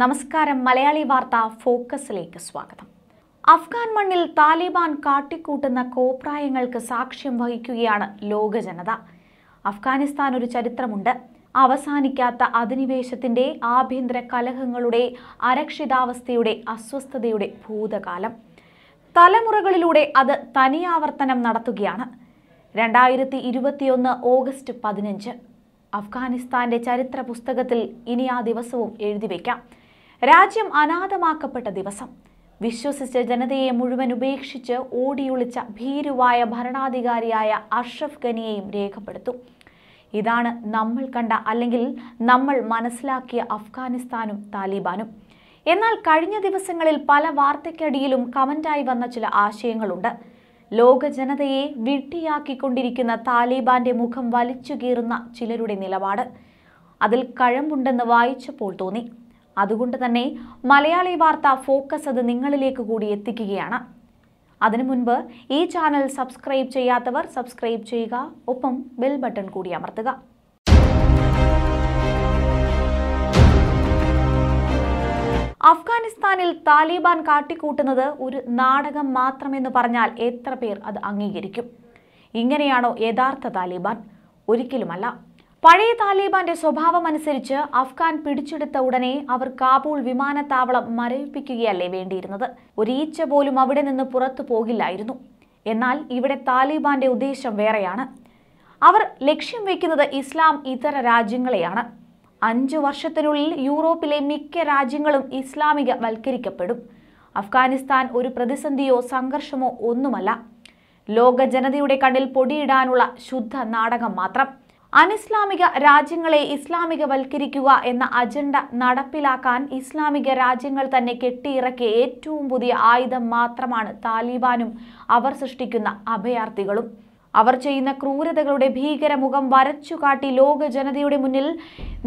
നമസ്കാരം മലയാളി വാർത്ത ഫോക്കസിലേക്ക് സ്വാഗതം അഫ്ഗാൻ മണ്ണിൽ താലിബാൻ കാട്ടിക്കൂട്ടുന്ന കോപ്രായങ്ങൾക്ക് സാക്ഷ്യം വഹിക്കുകയാണ് ലോക ജനത അഫ്ഗാനിസ്ഥാൻ ഒരു ചരിത്രമുണ്ട് അവസാനിക്കാത്ത അധിനിവേശത്തിന്റെ ആഭ്യന്തര കലഹങ്ങളുടെ അരക്ഷിതാവസ്ഥയുടെ അസ്വസ്ഥതയുടെ ഭൂതകാലം തലമുറകളിലൂടെ അത് തനിയാവർത്തനം നടത്തുകയാണ് രണ്ടായിരത്തി ഇരുപത്തിയൊന്ന് ഓഗസ്റ്റ് പതിനഞ്ച് അഫ്ഗാനിസ്ഥാന്റെ ചരിത്ര പുസ്തകത്തിൽ ഇനി ആ ദിവസവും എഴുതി വയ്ക്കാം രാജ്യം അനാഥമാക്കപ്പെട്ട ദിവസം വിശ്വസിച്ച ജനതയെ മുഴുവൻ ഉപേക്ഷിച്ച് ഓടിയൊളിച്ച ഭീരുവായ ഭരണാധികാരിയായ അഷ്റഫ് ഖനിയെയും രേഖപ്പെടുത്തും ഇതാണ് നമ്മൾ കണ്ട അല്ലെങ്കിൽ നമ്മൾ മനസ്സിലാക്കിയ അഫ്ഗാനിസ്ഥാനും താലിബാനും എന്നാൽ കഴിഞ്ഞ ദിവസങ്ങളിൽ പല വാർത്തയ്ക്കടിയിലും കമൻ്റായി വന്ന ചില ആശയങ്ങളുണ്ട് ലോക ജനതയെ വിട്ടിയാക്കിക്കൊണ്ടിരിക്കുന്ന താലിബാന്റെ മുഖം വലിച്ചു ചിലരുടെ നിലപാട് അതിൽ കഴമ്പുണ്ടെന്ന് വായിച്ചപ്പോൾ തോന്നി അതുകൊണ്ട് തന്നെ മലയാളി വാർത്ത ഫോക്കസ് അത് നിങ്ങളിലേക്ക് കൂടി എത്തിക്കുകയാണ് അതിനു മുൻപ് ഈ ചാനൽ സബ്സ്ക്രൈബ് ചെയ്യാത്തവർ സബ്സ്ക്രൈബ് ചെയ്യുക ഒപ്പം ബെൽ ബട്ടൺ കൂടി അമർത്തുക അഫ്ഗാനിസ്ഥാനിൽ താലിബാൻ കാട്ടിക്കൂട്ടുന്നത് ഒരു നാടകം മാത്രമെന്ന് പറഞ്ഞാൽ എത്ര പേർ അത് അംഗീകരിക്കും ഇങ്ങനെയാണോ യഥാർത്ഥ താലിബാൻ ഒരിക്കലുമല്ല പഴയ താലിബാന്റെ സ്വഭാവമനുസരിച്ച് അഫ്ഗാൻ പിടിച്ചെടുത്ത ഉടനെ അവർ കാബൂൾ വിമാനത്താവളം മരവിപ്പിക്കുകയല്ലേ വേണ്ടിയിരുന്നത് ഒരീച്ച പോലും അവിടെ നിന്ന് പുറത്തു പോകില്ലായിരുന്നു എന്നാൽ ഇവിടെ താലിബാന്റെ ഉദ്ദേശം വേറെയാണ് അവർ ലക്ഷ്യം വയ്ക്കുന്നത് ഇസ്ലാം ഇതര രാജ്യങ്ങളെയാണ് അഞ്ചു വർഷത്തിനുള്ളിൽ യൂറോപ്പിലെ മിക്ക രാജ്യങ്ങളും ഇസ്ലാമിക വൽക്കരിക്കപ്പെടും അഫ്ഗാനിസ്ഥാൻ ഒരു പ്രതിസന്ധിയോ സംഘർഷമോ ഒന്നുമല്ല ലോക ജനതയുടെ കണ്ണിൽ പൊടിയിടാനുള്ള ശുദ്ധ നാടകം മാത്രം അനിസ്ലാമിക രാജ്യങ്ങളെ ഇസ്ലാമികവൽക്കരിക്കുക എന്ന അജണ്ട നടപ്പിലാക്കാൻ ഇസ്ലാമിക രാജ്യങ്ങൾ തന്നെ കെട്ടിയിറക്കിയ ഏറ്റവും പുതിയ ആയുധം മാത്രമാണ് താലിബാനും അവർ സൃഷ്ടിക്കുന്ന അഭയാർത്ഥികളും അവർ ചെയ്യുന്ന ക്രൂരതകളുടെ ഭീകരമുഖം വരച്ചുകാട്ടി ലോക ജനതയുടെ മുന്നിൽ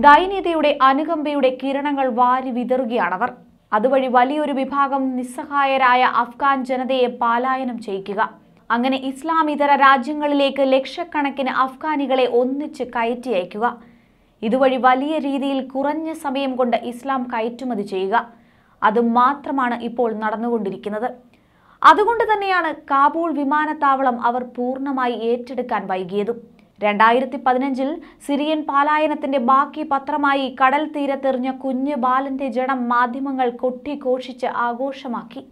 ദൈന്യതയുടെ അനുകമ്പയുടെ കിരണങ്ങൾ വാരി വിതറുകയാണവർ അതുവഴി വലിയൊരു വിഭാഗം നിസ്സഹായരായ അഫ്ഗാൻ ജനതയെ പാലായനം ചെയ്യിക്കുക അങ്ങനെ ഇസ്ലാമിതര രാജ്യങ്ങളിലേക്ക് ലക്ഷക്കണക്കിന് അഫ്ഗാനികളെ ഒന്നിച്ച് കയറ്റി അയക്കുക ഇതുവഴി വലിയ രീതിയിൽ കുറഞ്ഞ സമയം കൊണ്ട് ഇസ്ലാം കയറ്റുമതി ചെയ്യുക അത് മാത്രമാണ് ഇപ്പോൾ നടന്നുകൊണ്ടിരിക്കുന്നത് അതുകൊണ്ട് തന്നെയാണ് കാബൂൾ വിമാനത്താവളം അവർ പൂർണ്ണമായി ഏറ്റെടുക്കാൻ വൈകിയതും രണ്ടായിരത്തി പതിനഞ്ചിൽ സിറിയൻ പാലായനത്തിന്റെ ബാക്കി പത്രമായി കടൽ തീരത്തെറിഞ്ഞ കുഞ്ഞ് ബാലന്റെ ജഡം മാധ്യമങ്ങൾ കൊട്ടിഘോഷിച്ച് ആഘോഷമാക്കി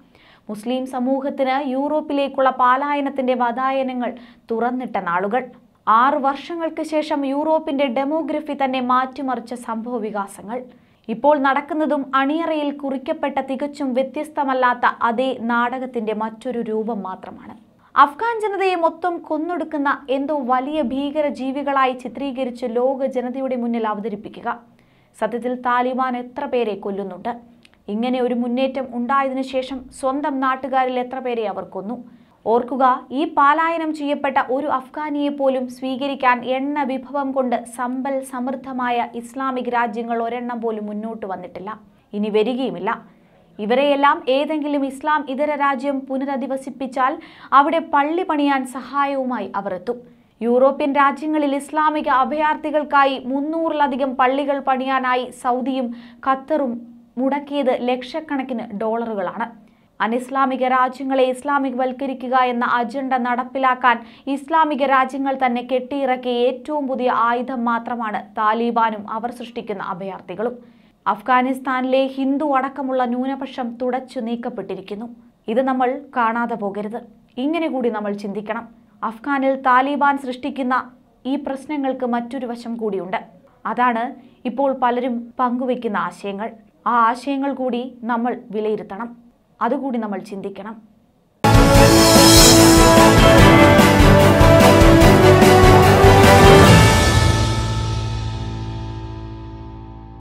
മുസ്ലിം സമൂഹത്തിന് യൂറോപ്പിലേക്കുള്ള പാലായനത്തിന്റെ വതായനങ്ങൾ തുറന്നിട്ട നാളുകൾ ആറ് വർഷങ്ങൾക്ക് ശേഷം യൂറോപ്പിന്റെ ഡെമോഗ്രഫി തന്നെ മാറ്റിമറിച്ച സംഭവ വികാസങ്ങൾ ഇപ്പോൾ നടക്കുന്നതും അണിയറയിൽ കുറിക്കപ്പെട്ട തികച്ചും വ്യത്യസ്തമല്ലാത്ത അതേ നാടകത്തിന്റെ മറ്റൊരു രൂപം മാത്രമാണ് അഫ്ഗാൻ ജനതയെ മൊത്തം കൊന്നൊടുക്കുന്ന എന്തോ വലിയ ഭീകര ജീവികളായി ചിത്രീകരിച്ച് ലോക ജനതയുടെ മുന്നിൽ അവതരിപ്പിക്കുക സത്യത്തിൽ താലിബാൻ എത്ര പേരെ കൊല്ലുന്നുണ്ട് ഇങ്ങനെ ഒരു മുന്നേറ്റം ഉണ്ടായതിനു ശേഷം സ്വന്തം നാട്ടുകാരിൽ എത്ര പേരെ അവർ കൊന്നു ഓർക്കുക ഈ പാലായനം ചെയ്യപ്പെട്ട ഒരു അഫ്ഗാനിയെ പോലും സ്വീകരിക്കാൻ എണ്ണ വിഭവം കൊണ്ട് സമ്പൽ സമൃദ്ധമായ ഇസ്ലാമിക് രാജ്യങ്ങൾ ഒരെണ്ണം പോലും മുന്നോട്ട് വന്നിട്ടില്ല ഇനി വരികയുമില്ല ഇവരെയെല്ലാം ഏതെങ്കിലും ഇസ്ലാം ഇതര രാജ്യം പുനരധിവസിപ്പിച്ചാൽ അവിടെ പള്ളി പണിയാൻ സഹായവുമായി അവർ എത്തും യൂറോപ്യൻ രാജ്യങ്ങളിൽ ഇസ്ലാമിക അഭയാർത്ഥികൾക്കായി മുന്നൂറിലധികം പള്ളികൾ പണിയാനായി സൗദിയും ഖത്തറും മുടക്കിയത് ലക്ഷക്കണക്കിന് ഡോളറുകളാണ് അനിസ്ലാമിക രാജ്യങ്ങളെ ഇസ്ലാമിക് വൽക്കരിക്കുക എന്ന അജണ്ട നടപ്പിലാക്കാൻ ഇസ്ലാമിക രാജ്യങ്ങൾ തന്നെ കെട്ടിയിറക്കിയ ഏറ്റവും പുതിയ ആയുധം മാത്രമാണ് താലിബാനും അവർ സൃഷ്ടിക്കുന്ന അഭയാർത്ഥികളും അഫ്ഗാനിസ്ഥാനിലെ ഹിന്ദു അടക്കമുള്ള ന്യൂനപക്ഷം തുടച്ചു നീക്കപ്പെട്ടിരിക്കുന്നു ഇത് നമ്മൾ കാണാതെ പോകരുത് ഇങ്ങനെ കൂടി നമ്മൾ ചിന്തിക്കണം അഫ്ഗാനിൽ താലിബാൻ സൃഷ്ടിക്കുന്ന ഈ പ്രശ്നങ്ങൾക്ക് മറ്റൊരു വശം കൂടിയുണ്ട് അതാണ് ഇപ്പോൾ പലരും പങ്കുവെക്കുന്ന ആശയങ്ങൾ ആ ആശയങ്ങൾ കൂടി നമ്മൾ വിലയിരുത്തണം അതുകൂടി നമ്മൾ ചിന്തിക്കണം